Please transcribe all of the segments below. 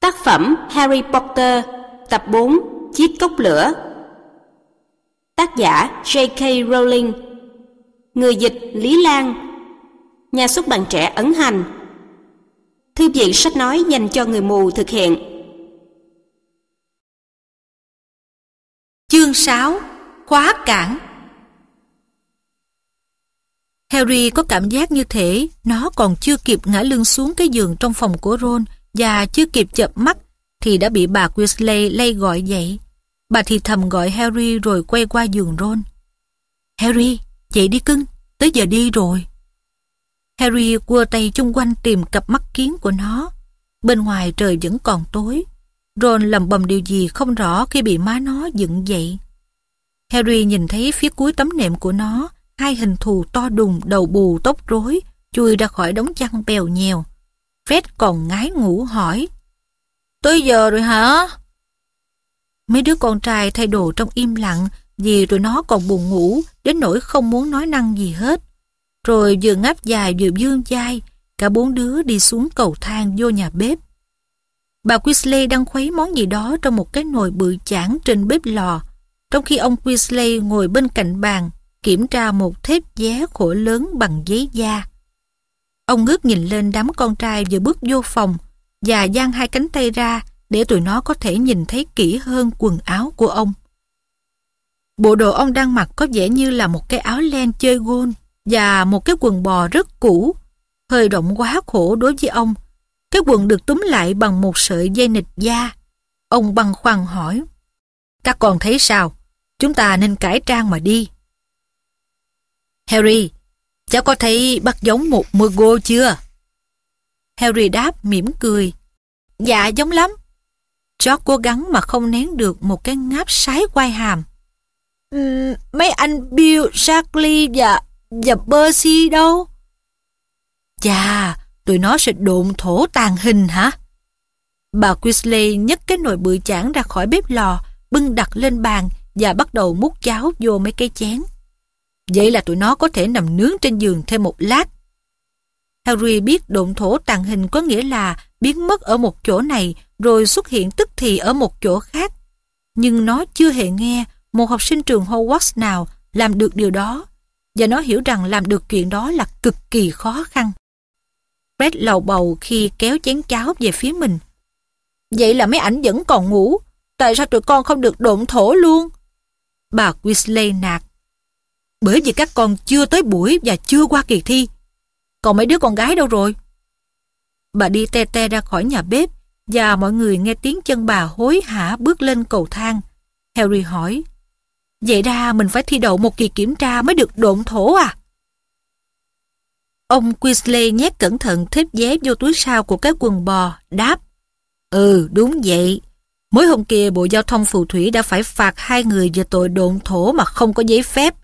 Tác phẩm Harry Potter, tập 4, Chiếc cốc lửa. Tác giả J.K. Rowling. Người dịch Lý Lan. Nhà xuất bản trẻ Ấn Hành. Thư viện sách nói dành cho người mù thực hiện. Chương 6: Khóa cản. Harry có cảm giác như thể nó còn chưa kịp ngã lưng xuống cái giường trong phòng của Ron và chưa kịp chợp mắt thì đã bị bà Weasley lay gọi dậy. Bà thì thầm gọi Harry rồi quay qua giường Ron. Harry, dậy đi cưng, tới giờ đi rồi. Harry quơ tay chung quanh tìm cặp mắt kiến của nó. Bên ngoài trời vẫn còn tối. Ron lầm bầm điều gì không rõ khi bị má nó dựng dậy. Harry nhìn thấy phía cuối tấm nệm của nó, hai hình thù to đùng, đầu bù, tóc rối, chui ra khỏi đống chăn bèo nhèo. Fred còn ngái ngủ hỏi. Tới giờ rồi hả? Mấy đứa con trai thay đồ trong im lặng vì tụi nó còn buồn ngủ đến nỗi không muốn nói năng gì hết. Rồi vừa ngáp dài vừa dương dai, cả bốn đứa đi xuống cầu thang vô nhà bếp. Bà Quisley đang khuấy món gì đó trong một cái nồi bự chản trên bếp lò, trong khi ông Quisley ngồi bên cạnh bàn kiểm tra một thép vé khổ lớn bằng giấy da. Ông ngước nhìn lên đám con trai vừa bước vô phòng và giang hai cánh tay ra để tụi nó có thể nhìn thấy kỹ hơn quần áo của ông. Bộ đồ ông đang mặc có vẻ như là một cái áo len chơi gôn và một cái quần bò rất cũ, hơi rộng quá khổ đối với ông. Cái quần được túm lại bằng một sợi dây nịt da. Ông băng khoăn hỏi, Các con thấy sao? Chúng ta nên cải trang mà đi. Harry, Cháu có thấy bắt giống một mưa gô chưa? Harry đáp mỉm cười. Dạ giống lắm. George cố gắng mà không nén được một cái ngáp sái quai hàm. Um, mấy anh Bill, Charlie và, và Percy đâu? Dạ, tụi nó sẽ độn thổ tàn hình hả? Bà Quisley nhấc cái nồi bự chản ra khỏi bếp lò, bưng đặt lên bàn và bắt đầu múc cháo vô mấy cái chén. Vậy là tụi nó có thể nằm nướng trên giường thêm một lát. Harry biết độn thổ tàng hình có nghĩa là biến mất ở một chỗ này rồi xuất hiện tức thì ở một chỗ khác. Nhưng nó chưa hề nghe một học sinh trường Hogwarts nào làm được điều đó và nó hiểu rằng làm được chuyện đó là cực kỳ khó khăn. Fred lầu bầu khi kéo chén cháo về phía mình. Vậy là mấy ảnh vẫn còn ngủ, tại sao tụi con không được độn thổ luôn? Bà Weasley nạt. Bởi vì các con chưa tới buổi và chưa qua kỳ thi. Còn mấy đứa con gái đâu rồi? Bà đi te te ra khỏi nhà bếp và mọi người nghe tiếng chân bà hối hả bước lên cầu thang. Harry hỏi, Vậy ra mình phải thi đậu một kỳ kiểm tra mới được độn thổ à? Ông Quisley nhét cẩn thận thép vé vô túi sau của cái quần bò, đáp. Ừ, đúng vậy. Mới hôm kia Bộ Giao thông Phù Thủy đã phải phạt hai người về tội độn thổ mà không có giấy phép.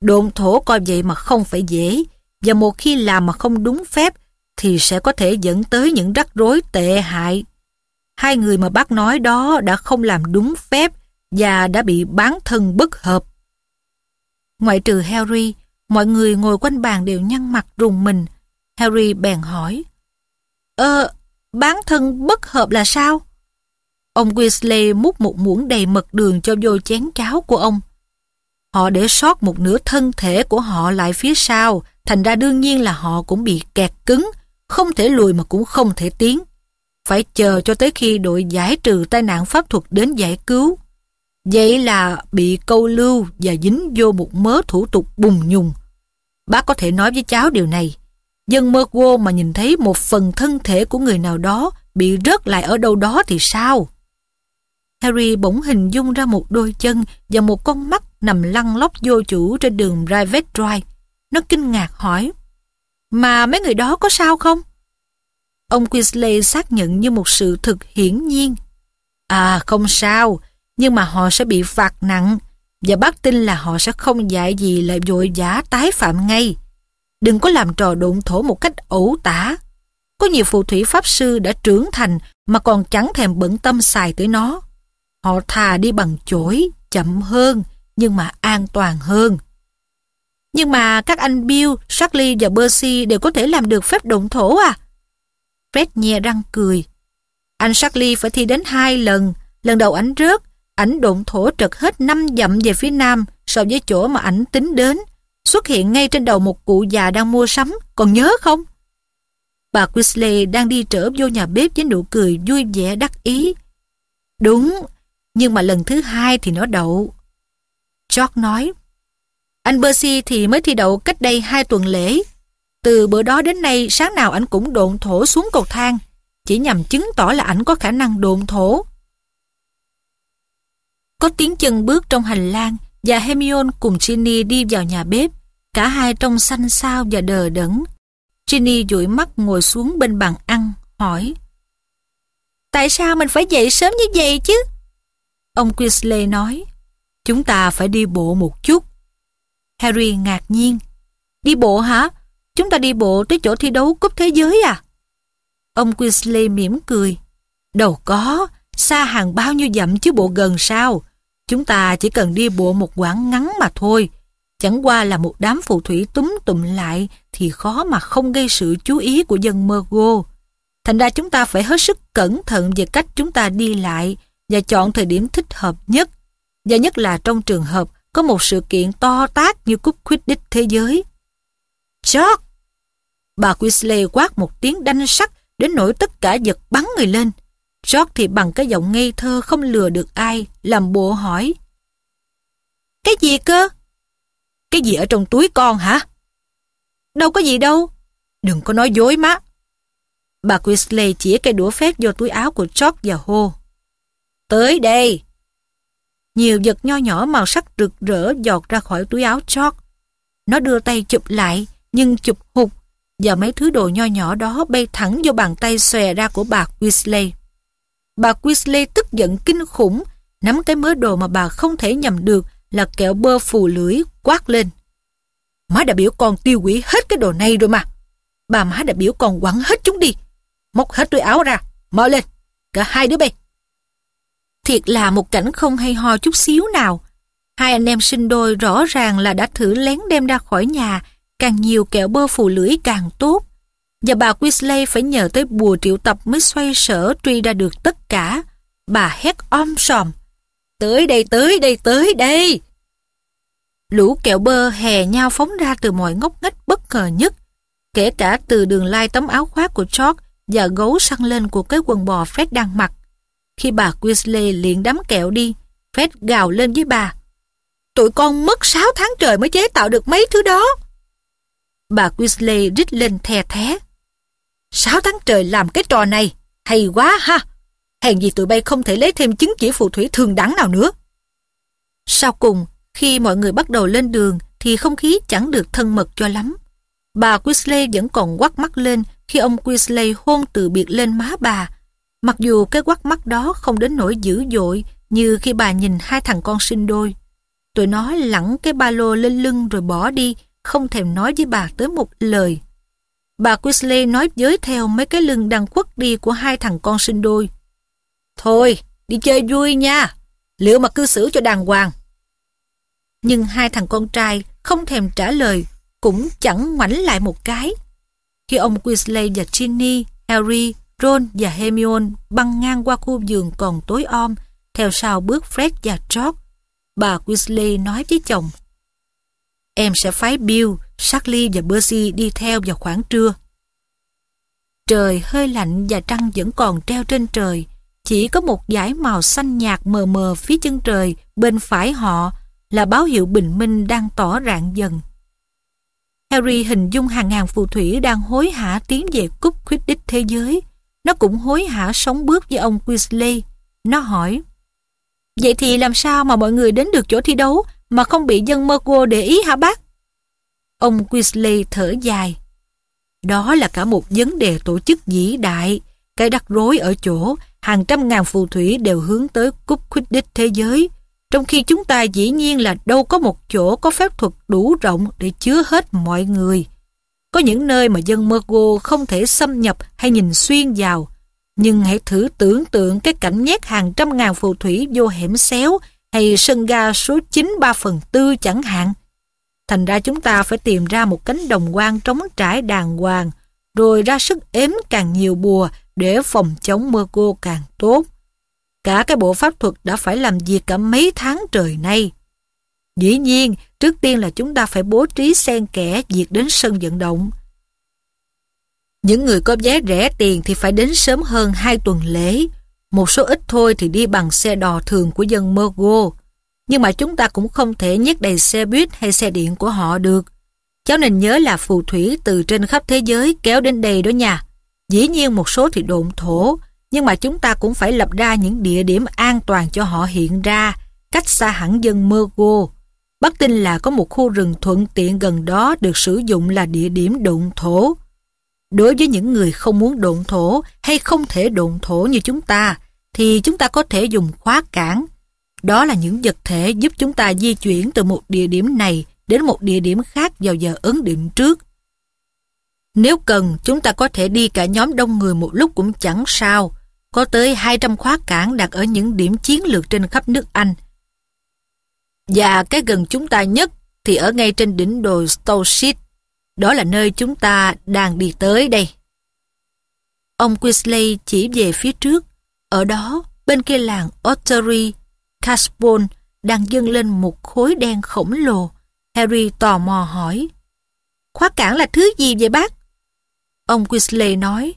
Độn thổ coi vậy mà không phải dễ, và một khi làm mà không đúng phép thì sẽ có thể dẫn tới những rắc rối tệ hại. Hai người mà bác nói đó đã không làm đúng phép và đã bị bán thân bất hợp. Ngoại trừ Harry, mọi người ngồi quanh bàn đều nhăn mặt rùng mình. Harry bèn hỏi, ơ ờ, bán thân bất hợp là sao? Ông Weasley múc một muỗng đầy mật đường cho vô chén cháo của ông. Họ để sót một nửa thân thể của họ lại phía sau, thành ra đương nhiên là họ cũng bị kẹt cứng, không thể lùi mà cũng không thể tiến. Phải chờ cho tới khi đội giải trừ tai nạn pháp thuật đến giải cứu. Vậy là bị câu lưu và dính vô một mớ thủ tục bùng nhùng. Bác có thể nói với cháu điều này. Dân mơ quô mà nhìn thấy một phần thân thể của người nào đó bị rớt lại ở đâu đó thì sao? Harry bỗng hình dung ra một đôi chân và một con mắt nằm lăn lóc vô chủ trên đường Private Drive. Nó kinh ngạc hỏi, mà mấy người đó có sao không? Ông Quinsley xác nhận như một sự thực hiển nhiên. À không sao, nhưng mà họ sẽ bị phạt nặng và bác tin là họ sẽ không dạy gì lại vội vã tái phạm ngay. Đừng có làm trò độn thổ một cách ẩu tả. Có nhiều phù thủy pháp sư đã trưởng thành mà còn chẳng thèm bận tâm xài tới nó. Họ thà đi bằng chổi, chậm hơn, nhưng mà an toàn hơn. Nhưng mà các anh Bill, Charlie và Percy đều có thể làm được phép động thổ à? Fred nhè răng cười. Anh Charlie phải thi đến hai lần. Lần đầu ảnh rớt, ảnh động thổ trật hết năm dặm về phía nam so với chỗ mà ảnh tính đến. Xuất hiện ngay trên đầu một cụ già đang mua sắm, còn nhớ không? Bà Quisley đang đi trở vô nhà bếp với nụ cười vui vẻ đắc ý. Đúng, nhưng mà lần thứ hai thì nó đậu. George nói. Anh Percy thì mới thi đậu cách đây hai tuần lễ. Từ bữa đó đến nay sáng nào anh cũng độn thổ xuống cầu thang, chỉ nhằm chứng tỏ là anh có khả năng độn thổ. Có tiếng chân bước trong hành lang và Hermione cùng Ginny đi vào nhà bếp, cả hai trông xanh xao và đờ đẫn. Ginny dụi mắt ngồi xuống bên bàn ăn, hỏi Tại sao mình phải dậy sớm như vậy chứ? Ông Quisley nói Chúng ta phải đi bộ một chút. Harry ngạc nhiên. Đi bộ hả? Chúng ta đi bộ tới chỗ thi đấu cúp thế giới à? Ông Weasley mỉm cười. Đâu có, xa hàng bao nhiêu dặm chứ bộ gần sao? Chúng ta chỉ cần đi bộ một quãng ngắn mà thôi. Chẳng qua là một đám phù thủy túm tụm lại thì khó mà không gây sự chú ý của dân mơ gô. Thành ra chúng ta phải hết sức cẩn thận về cách chúng ta đi lại và chọn thời điểm thích hợp nhất và nhất là trong trường hợp có một sự kiện to tát như cúp Quidditch thế giới. George! Bà Quisley quát một tiếng đanh sắc đến nỗi tất cả giật bắn người lên. George thì bằng cái giọng ngây thơ không lừa được ai, làm bộ hỏi. Cái gì cơ? Cái gì ở trong túi con hả? Đâu có gì đâu. Đừng có nói dối má. Bà Quisley chỉ cây đũa phép vô túi áo của George và hô. Tới đây! nhiều vật nho nhỏ màu sắc rực rỡ giọt ra khỏi túi áo chót. Nó đưa tay chụp lại, nhưng chụp hụt, và mấy thứ đồ nho nhỏ đó bay thẳng vô bàn tay xòe ra của bà Weasley. Bà Weasley tức giận kinh khủng, nắm cái mớ đồ mà bà không thể nhầm được là kẹo bơ phù lưỡi quát lên. Má đã biểu con tiêu hủy hết cái đồ này rồi mà. Bà má đã biểu con quẳng hết chúng đi. Móc hết túi áo ra, mở lên. Cả hai đứa bay Thiệt là một cảnh không hay ho chút xíu nào. Hai anh em sinh đôi rõ ràng là đã thử lén đem ra khỏi nhà, càng nhiều kẹo bơ phù lưỡi càng tốt. Và bà Weasley phải nhờ tới bùa triệu tập mới xoay sở truy ra được tất cả. Bà hét om sòm. Tới đây, tới đây, tới đây! Lũ kẹo bơ hè nhau phóng ra từ mọi ngóc ngách bất ngờ nhất, kể cả từ đường lai tấm áo khoác của George và gấu săn lên của cái quần bò Fred đang mặc. Khi bà Weasley liền đắm kẹo đi, Fred gào lên với bà. Tụi con mất 6 tháng trời mới chế tạo được mấy thứ đó. Bà Weasley rít lên thè thé. 6 tháng trời làm cái trò này, hay quá ha. Hèn gì tụi bay không thể lấy thêm chứng chỉ phù thủy thường đẳng nào nữa. Sau cùng, khi mọi người bắt đầu lên đường thì không khí chẳng được thân mật cho lắm. Bà Weasley vẫn còn quắc mắt lên khi ông Weasley hôn từ biệt lên má bà Mặc dù cái quắc mắt đó không đến nỗi dữ dội như khi bà nhìn hai thằng con sinh đôi. Tụi nó lẳng cái ba lô lên lưng rồi bỏ đi, không thèm nói với bà tới một lời. Bà Quisley nói giới theo mấy cái lưng đang quất đi của hai thằng con sinh đôi. Thôi, đi chơi vui nha, liệu mà cư xử cho đàng hoàng. Nhưng hai thằng con trai không thèm trả lời, cũng chẳng ngoảnh lại một cái. Khi ông Quisley và Ginny, Harry Ron và Hermione băng ngang qua khu giường còn tối om, theo sau bước Fred và George. Bà Weasley nói với chồng, Em sẽ phái Bill, Charlie và Percy đi theo vào khoảng trưa. Trời hơi lạnh và trăng vẫn còn treo trên trời, chỉ có một dải màu xanh nhạt mờ mờ phía chân trời bên phải họ là báo hiệu bình minh đang tỏ rạng dần. Harry hình dung hàng ngàn phù thủy đang hối hả tiến về cúp khuyết đích thế giới, nó cũng hối hả sống bước với ông Weasley. Nó hỏi, Vậy thì làm sao mà mọi người đến được chỗ thi đấu mà không bị dân Mergo để ý hả bác? Ông Weasley thở dài. Đó là cả một vấn đề tổ chức vĩ đại. Cái đắc rối ở chỗ, hàng trăm ngàn phù thủy đều hướng tới cúp Quidditch thế giới. Trong khi chúng ta dĩ nhiên là đâu có một chỗ có phép thuật đủ rộng để chứa hết mọi người. Có những nơi mà dân Mergo không thể xâm nhập hay nhìn xuyên vào. Nhưng hãy thử tưởng tượng cái cảnh nhét hàng trăm ngàn phù thủy vô hẻm xéo hay sân ga số 9 3 phần 4 chẳng hạn. Thành ra chúng ta phải tìm ra một cánh đồng quang trống trải đàng hoàng, rồi ra sức ếm càng nhiều bùa để phòng chống mơ Mergo càng tốt. Cả cái bộ pháp thuật đã phải làm việc cả mấy tháng trời nay. Dĩ nhiên, trước tiên là chúng ta phải bố trí xen kẽ diệt đến sân vận động. Những người có vé rẻ tiền thì phải đến sớm hơn 2 tuần lễ. Một số ít thôi thì đi bằng xe đò thường của dân Mergo. Nhưng mà chúng ta cũng không thể nhét đầy xe buýt hay xe điện của họ được. Cháu nên nhớ là phù thủy từ trên khắp thế giới kéo đến đây đó nha. Dĩ nhiên một số thì độn thổ, nhưng mà chúng ta cũng phải lập ra những địa điểm an toàn cho họ hiện ra, cách xa hẳn dân Mergo. Bắc tin là có một khu rừng thuận tiện gần đó được sử dụng là địa điểm đụng thổ. Đối với những người không muốn đụng thổ hay không thể đụng thổ như chúng ta, thì chúng ta có thể dùng khóa cản. Đó là những vật thể giúp chúng ta di chuyển từ một địa điểm này đến một địa điểm khác vào giờ ấn định trước. Nếu cần, chúng ta có thể đi cả nhóm đông người một lúc cũng chẳng sao. Có tới 200 khóa cản đặt ở những điểm chiến lược trên khắp nước Anh – và cái gần chúng ta nhất thì ở ngay trên đỉnh đồi Stowshit. Đó là nơi chúng ta đang đi tới đây. Ông Quisley chỉ về phía trước. Ở đó, bên kia làng Ottery, Cashbone đang dâng lên một khối đen khổng lồ. Harry tò mò hỏi. Khóa cảng là thứ gì vậy bác? Ông Quisley nói.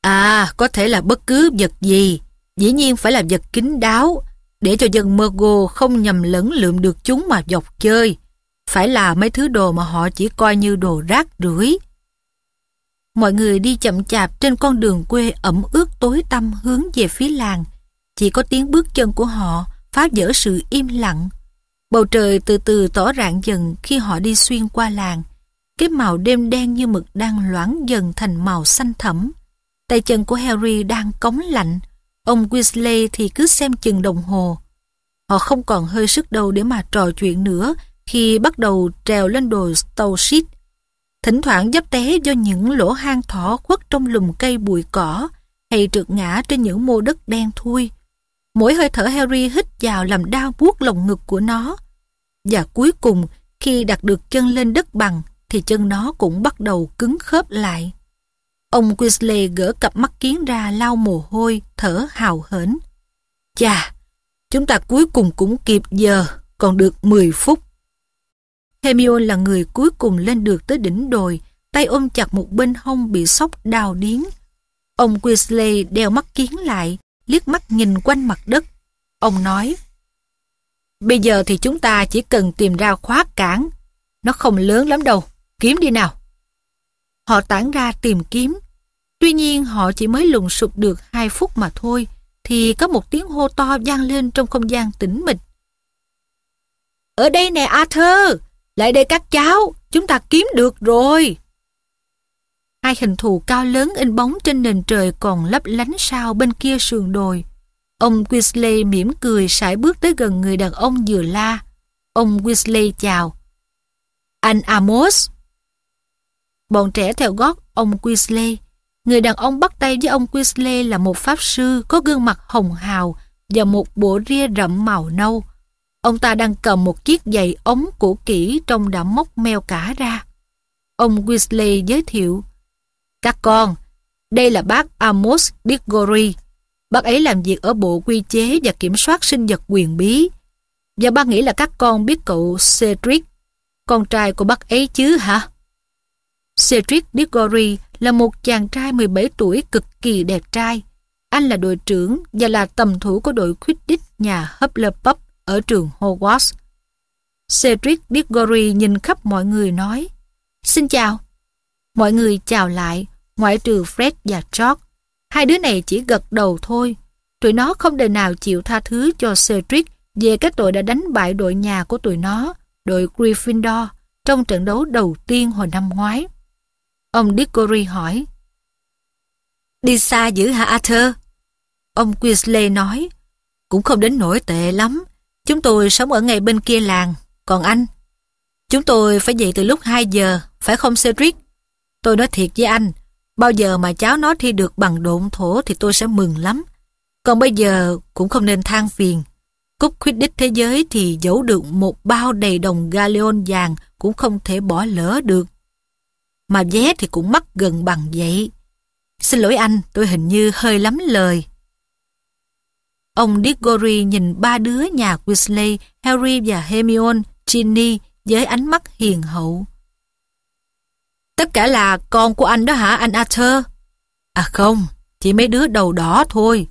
À, có thể là bất cứ vật gì. Dĩ nhiên phải là vật kín đáo, để cho dân Mergo không nhầm lẫn lượm được chúng mà dọc chơi. Phải là mấy thứ đồ mà họ chỉ coi như đồ rác rưởi. Mọi người đi chậm chạp trên con đường quê ẩm ướt tối tăm hướng về phía làng. Chỉ có tiếng bước chân của họ phá vỡ sự im lặng. Bầu trời từ từ tỏ rạng dần khi họ đi xuyên qua làng. Cái màu đêm đen như mực đang loãng dần thành màu xanh thẫm. Tay chân của Harry đang cống lạnh, Ông Weasley thì cứ xem chừng đồng hồ. Họ không còn hơi sức đâu để mà trò chuyện nữa khi bắt đầu trèo lên đồi Stowshit. Thỉnh thoảng dấp té do những lỗ hang thỏ khuất trong lùm cây bụi cỏ hay trượt ngã trên những mô đất đen thui. Mỗi hơi thở Harry hít vào làm đau buốt lồng ngực của nó. Và cuối cùng, khi đặt được chân lên đất bằng, thì chân nó cũng bắt đầu cứng khớp lại. Ông Weasley gỡ cặp mắt kiến ra lau mồ hôi, thở hào hển. Chà, chúng ta cuối cùng cũng kịp giờ, còn được 10 phút. Hermione là người cuối cùng lên được tới đỉnh đồi, tay ôm chặt một bên hông bị sốc đào điến. Ông Weasley đeo mắt kiến lại, liếc mắt nhìn quanh mặt đất. Ông nói, Bây giờ thì chúng ta chỉ cần tìm ra khóa cảng Nó không lớn lắm đâu, kiếm đi nào. Họ tản ra tìm kiếm, Tuy nhiên họ chỉ mới lùng sụp được 2 phút mà thôi, thì có một tiếng hô to vang lên trong không gian tĩnh mịch. Ở đây nè Arthur, lại đây các cháu, chúng ta kiếm được rồi. Hai hình thù cao lớn in bóng trên nền trời còn lấp lánh sao bên kia sườn đồi. Ông Weasley mỉm cười sải bước tới gần người đàn ông vừa la. Ông Weasley chào. Anh Amos. Bọn trẻ theo gót ông Weasley. Người đàn ông bắt tay với ông Quisley là một pháp sư có gương mặt hồng hào và một bộ ria rậm màu nâu. Ông ta đang cầm một chiếc giày ống cổ kỹ trông đã móc meo cả ra. Ông Weasley giới thiệu Các con, đây là bác Amos Diggory. Bác ấy làm việc ở bộ quy chế và kiểm soát sinh vật quyền bí. Và bác nghĩ là các con biết cậu Cedric, con trai của bác ấy chứ hả? Cedric Diggory là một chàng trai 17 tuổi cực kỳ đẹp trai. Anh là đội trưởng và là tầm thủ của đội Quidditch nhà Hufflepuff ở trường Hogwarts. Cedric Diggory nhìn khắp mọi người nói Xin chào. Mọi người chào lại, ngoại trừ Fred và George. Hai đứa này chỉ gật đầu thôi. Tụi nó không đời nào chịu tha thứ cho Cedric về cái tội đã đánh bại đội nhà của tụi nó, đội Gryffindor, trong trận đấu đầu tiên hồi năm ngoái. Ông Dickory hỏi. Đi xa dữ hả Arthur? Ông Queasley nói. Cũng không đến nổi tệ lắm. Chúng tôi sống ở ngay bên kia làng. Còn anh? Chúng tôi phải dậy từ lúc 2 giờ, phải không Cedric? Tôi nói thiệt với anh, bao giờ mà cháu nó thi được bằng độn thổ thì tôi sẽ mừng lắm. Còn bây giờ cũng không nên than phiền. Cúp khuyết đích thế giới thì giấu được một bao đầy đồng galleon vàng cũng không thể bỏ lỡ được mà vé thì cũng mắc gần bằng vậy. Xin lỗi anh, tôi hình như hơi lắm lời. Ông Diggory nhìn ba đứa nhà Weasley, Harry và Hermione, Ginny với ánh mắt hiền hậu. Tất cả là con của anh đó hả anh Arthur? À không, chỉ mấy đứa đầu đỏ thôi.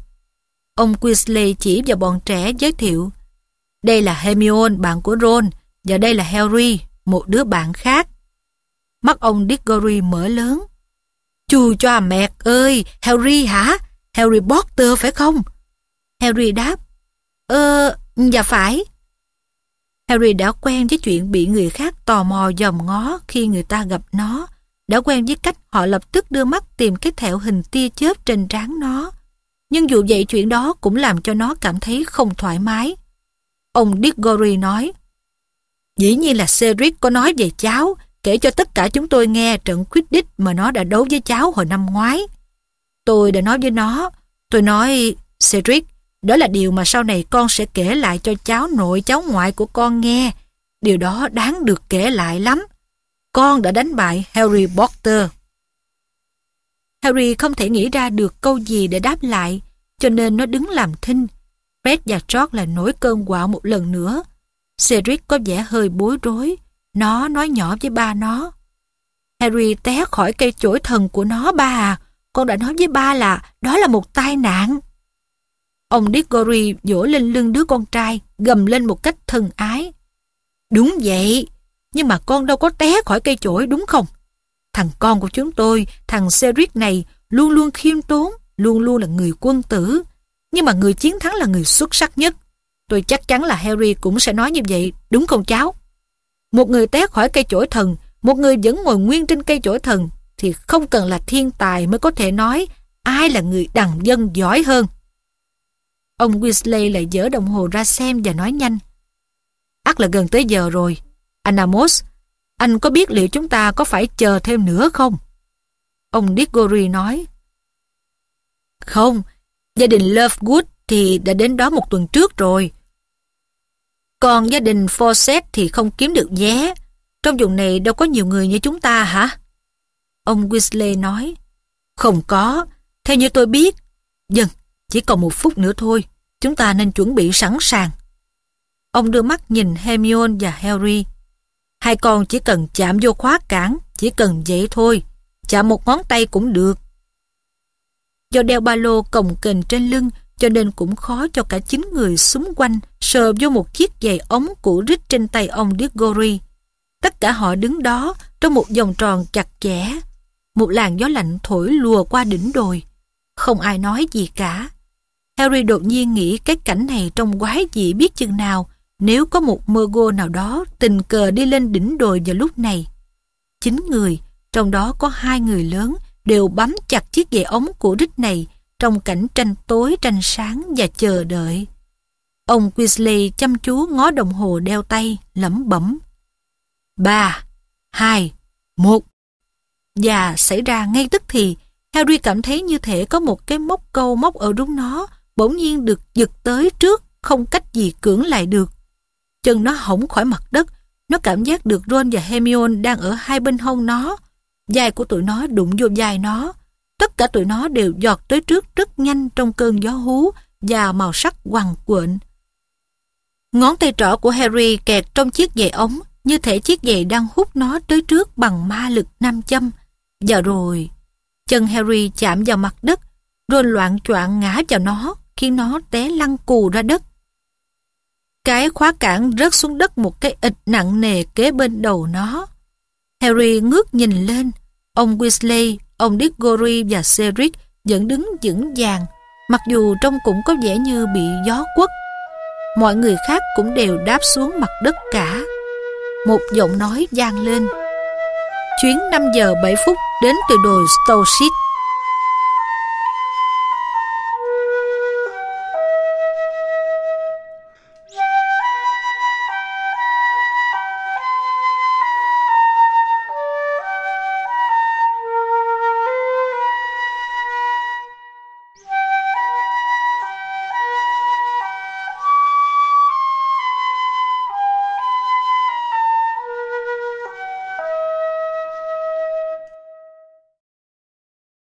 Ông Weasley chỉ vào bọn trẻ giới thiệu. Đây là Hermione, bạn của Ron, và đây là Harry, một đứa bạn khác. Mắt ông Diggory mở lớn. Chù cho à mẹt ơi, Harry hả? Harry Potter phải không? Harry đáp. ơ, ờ, dạ phải. Harry đã quen với chuyện bị người khác tò mò dòm ngó khi người ta gặp nó. Đã quen với cách họ lập tức đưa mắt tìm cái thẹo hình tia chớp trên trán nó. Nhưng dù vậy chuyện đó cũng làm cho nó cảm thấy không thoải mái. Ông Diggory nói, Dĩ nhiên là Cedric có nói về cháu, kể cho tất cả chúng tôi nghe trận quyết đích mà nó đã đấu với cháu hồi năm ngoái. Tôi đã nói với nó, tôi nói, Cedric, đó là điều mà sau này con sẽ kể lại cho cháu nội cháu ngoại của con nghe. Điều đó đáng được kể lại lắm. Con đã đánh bại Harry Potter. Harry không thể nghĩ ra được câu gì để đáp lại, cho nên nó đứng làm thinh. Fred và George lại nổi cơn quạo một lần nữa. Cedric có vẻ hơi bối rối. Nó nói nhỏ với ba nó. Harry té khỏi cây chổi thần của nó ba à. Con đã nói với ba là đó là một tai nạn. Ông Diggory vỗ lên lưng đứa con trai, gầm lên một cách thân ái. Đúng vậy, nhưng mà con đâu có té khỏi cây chổi đúng không? Thằng con của chúng tôi, thằng Cedric này, luôn luôn khiêm tốn, luôn luôn là người quân tử. Nhưng mà người chiến thắng là người xuất sắc nhất. Tôi chắc chắn là Harry cũng sẽ nói như vậy, đúng không cháu? Một người té khỏi cây chổi thần, một người vẫn ngồi nguyên trên cây chổi thần thì không cần là thiên tài mới có thể nói ai là người đằng dân giỏi hơn. Ông Weasley lại dở đồng hồ ra xem và nói nhanh. Ác là gần tới giờ rồi. Anh Amos, anh có biết liệu chúng ta có phải chờ thêm nữa không? Ông Diggory nói. Không, gia đình Lovegood thì đã đến đó một tuần trước rồi. Còn gia đình Fawcett thì không kiếm được vé. Trong vùng này đâu có nhiều người như chúng ta hả? Ông Weasley nói. Không có. Theo như tôi biết. Dần, chỉ còn một phút nữa thôi. Chúng ta nên chuẩn bị sẵn sàng. Ông đưa mắt nhìn Hermione và Harry. Hai con chỉ cần chạm vô khóa cản, chỉ cần vậy thôi. Chạm một ngón tay cũng được. Do đeo ba lô cồng kềnh trên lưng, cho nên cũng khó cho cả chín người xung quanh sờ vô một chiếc giày ống cũ rít trên tay ông Diggory. Tất cả họ đứng đó trong một vòng tròn chặt chẽ. Một làn gió lạnh thổi lùa qua đỉnh đồi. Không ai nói gì cả. Harry đột nhiên nghĩ cái cảnh này trông quái dị biết chừng nào nếu có một mơ gô nào đó tình cờ đi lên đỉnh đồi vào lúc này. Chín người, trong đó có hai người lớn, đều bám chặt chiếc dây ống của rít này trong cảnh tranh tối tranh sáng và chờ đợi. Ông Weasley chăm chú ngó đồng hồ đeo tay, lẩm bẩm. Ba, hai, một. Và xảy ra ngay tức thì, Harry cảm thấy như thể có một cái móc câu móc ở đúng nó, bỗng nhiên được giật tới trước, không cách gì cưỡng lại được. Chân nó hỏng khỏi mặt đất, nó cảm giác được Ron và Hermione đang ở hai bên hông nó. Dài của tụi nó đụng vô dài nó, Tất cả tụi nó đều giọt tới trước rất nhanh trong cơn gió hú và màu sắc quằn quện. Ngón tay trỏ của Harry kẹt trong chiếc giày ống như thể chiếc giày đang hút nó tới trước bằng ma lực nam châm. Và rồi, chân Harry chạm vào mặt đất rồi loạn choạng ngã vào nó khiến nó té lăn cù ra đất. Cái khóa cản rớt xuống đất một cái ịch nặng nề kế bên đầu nó. Harry ngước nhìn lên, ông Weasley Ông Dick Gory và Cedric vẫn đứng vững vàng, mặc dù trông cũng có vẻ như bị gió quất. Mọi người khác cũng đều đáp xuống mặt đất cả. Một giọng nói vang lên. Chuyến 5 giờ 7 phút đến từ đồi Stowshit.